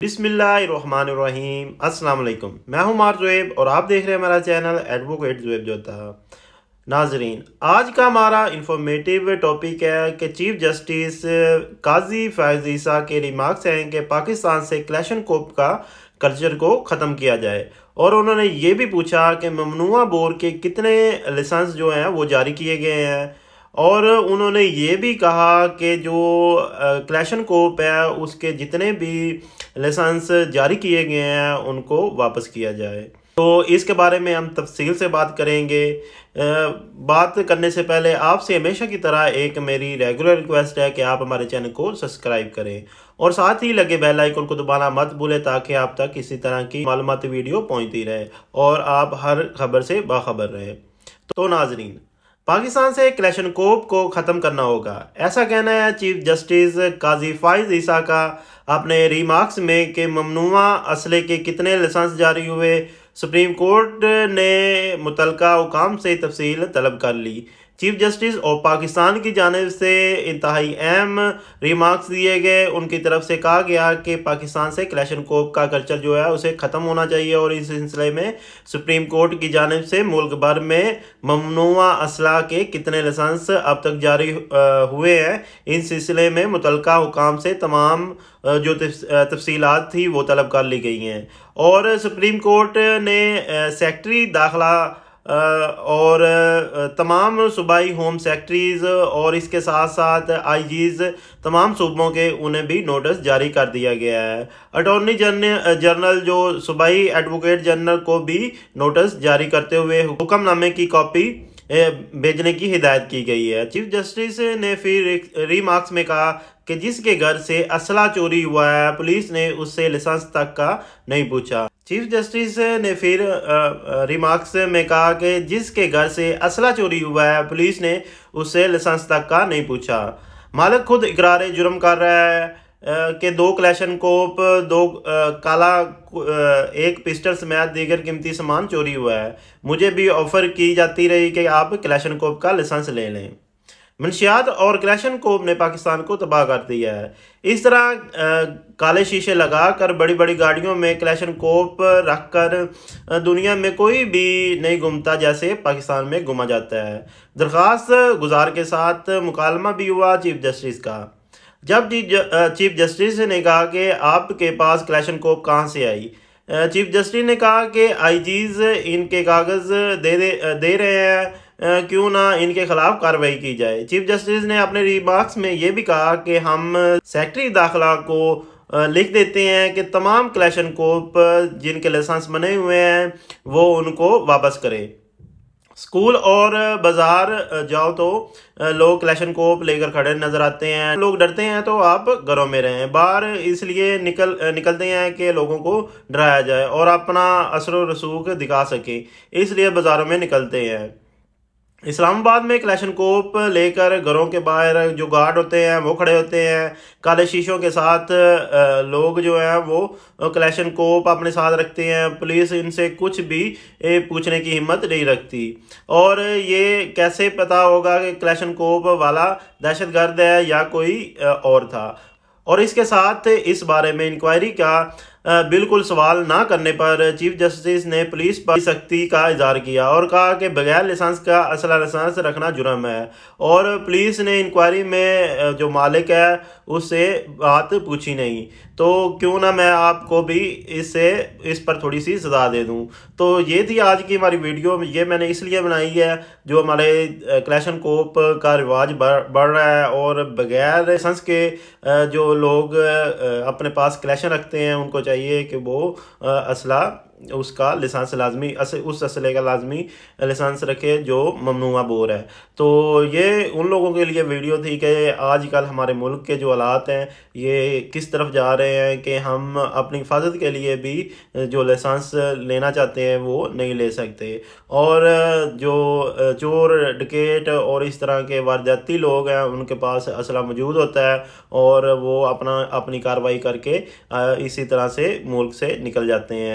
बिसमीम असलकम मैं हूं मार जुएब और आप देख रहे हैं हमारा चैनल एडवोकेट जो जोता नाजरीन आज का हमारा इंफॉर्मेटिव टॉपिक है कि चीफ जस्टिस काजी फैज़ ईसा के रिमार्क्स हैं कि पाकिस्तान से क्लैशन कोप का कल्चर को ख़त्म किया जाए और उन्होंने ये भी पूछा कि ममनुआ बोर के कितने लाइसेंस जो हैं वो जारी किए गए हैं और उन्होंने ये भी कहा कि जो क्लैशन कोप है उसके जितने भी लाइसेंस जारी किए गए हैं उनको वापस किया जाए तो इसके बारे में हम तफसील से बात करेंगे बात करने से पहले आपसे हमेशा की तरह एक मेरी रेगुलर रिक्वेस्ट है कि आप हमारे चैनल को सब्सक्राइब करें और साथ ही लगे बेल आइकन को दबाना मत भूलें ताकि आप तक इसी तरह की मालूमती वीडियो पहुंचती रहे और आप हर खबर से बाखबर रहें तो नाजरीन पाकिस्तान से क्लेशनकोप को ख़त्म करना होगा ऐसा कहना है चीफ जस्टिस काजी फाइज ईसा का अपने रिमार्क्स में कि ममनुमा असले के कितने लाइसेंस जारी हुए सुप्रीम कोर्ट ने मुतलका हुकाम से तफसील तलब कर ली चीफ जस्टिस और पाकिस्तान की जानब से इंतहाई अहम रिमार्क्स दिए गए उनकी तरफ से कहा गया कि पाकिस्तान से क्लेशन कोप का कल्चर जो है उसे ख़त्म होना चाहिए और इस सिलसिले में सुप्रीम कोर्ट की जानब से मुल्क भर में ममनुआ असला के कितने लसेंस अब तक जारी हुए हैं इन सिलसिले में मुतल हुकाम से तमाम जो तफसीलत थी वो तलब कर ली गई हैं और सुप्रीम कोर्ट ने सेक्ट्री दाखिला और तमाम सूबाई होम सेक्रेटरीज और इसके साथ साथ आईजीज तमाम सूबों के उन्हें भी नोटिस जारी कर दिया गया है अटॉर्नी जन जनरल जो सूबाई एडवोकेट जनरल को भी नोटिस जारी करते हुए हुक्मनामे की कॉपी भेजने की हिदायत की गई है चीफ जस्टिस ने फिर रिमार्क्स में कहा कि जिसके घर से असला चोरी हुआ है पुलिस ने उससे लाइसेंस तक का नहीं पूछा चीफ जस्टिस ने फिर रिमार्क्स में कहा कि जिसके घर से असला चोरी हुआ है पुलिस ने उससे लाइसेंस तक का नहीं पूछा मालिक खुद इकरार जुर्म कर रहा है कि दो क्लेशन कोप दो काला एक पिस्टल समेत दीगर कीमती सामान चोरी हुआ है मुझे भी ऑफ़र की जाती रही कि आप क्लेशन कोप का लाइसेंस ले लें मनशियात और क्रैशन कोप ने पाकिस्तान को तबाह कर दिया है इस तरह आ, काले शीशे लगा कर बड़ी बड़ी गाड़ियों में क्लैशन कोप रख कर दुनिया में कोई भी नहीं घूमता जैसे पाकिस्तान में घुमा जाता है दरख्वास्त गुजार के साथ मुकालमा भी हुआ चीफ जस्टिस का जब चीफ जस्टिस ने कहा कि आपके पास क्लैशन कोप कहाँ से आई चीफ जस्टिस ने कहा कि आईजीज इनके कागज़ दे दे, दे रहे हैं क्यों ना इनके खिलाफ कार्रवाई की जाए चीफ जस्टिस ने अपने रिमार्क्स में ये भी कहा कि हम सेक्रेटरी दाखिला को लिख देते हैं कि तमाम क्लेशन कोप जिनके लाइसेंस बने हुए हैं वो उनको वापस करें स्कूल और बाज़ार जाओ तो लोग क्लेशन कोप लेकर खड़े नज़र आते हैं लोग डरते हैं तो आप घरों में रहें बाहर इसलिए निकल निकलते हैं कि लोगों को डराया जाए और अपना असर रसूख दिखा सकें इसलिए बाज़ारों में निकलते हैं इस्लामाबाद में क्लैशन कोप लेकर घरों के बाहर जो गार्ड होते हैं वो खड़े होते हैं काले शीशों के साथ लोग जो हैं वो क्लैशन कोप अपने साथ रखते हैं पुलिस इनसे कुछ भी पूछने की हिम्मत नहीं रखती और ये कैसे पता होगा कि क्लैशन कोप वाला दहशत गर्द है या कोई और था और इसके साथ इस बारे में इंक्वायरी का बिल्कुल सवाल ना करने पर चीफ जस्टिस ने पुलिस पर सख्ती का इजहार किया और कहा कि बगैर लाइसेंस का असला लाइसेंस रखना जुर्म है और पुलिस ने इंक्वायरी में जो मालिक है उससे बात पूछी नहीं तो क्यों ना मैं आपको भी इससे इस पर थोड़ी सी सजा दे दूं तो ये थी आज की हमारी वीडियो ये मैंने इसलिए बनाई है जो हमारे क्लैशन कोप का रिवाज बढ़ रहा है और बगैर लाइसेंस के जो लोग अपने पास क्लैशन रखते हैं उनको चाहिए चाहिए कि वो असला उसका लिसांस लाजमी अस, उस असले का लाजमी लिसंस रखे जो ममनुआ बोर है तो ये उन लोगों के लिए वीडियो थी कि आज कल हमारे मुल्क के जो हालात हैं ये किस तरफ जा रहे हैं कि हम अपनी हिफाजत के लिए भी जो लाइसेंस लेना चाहते हैं वो नहीं ले सकते और जो चोर डकेट और इस तरह के वारदाती लोग हैं उनके पास असला मौजूद होता है और वो अपना अपनी कार्रवाई करके इसी तरह से मुल्क से निकल जाते हैं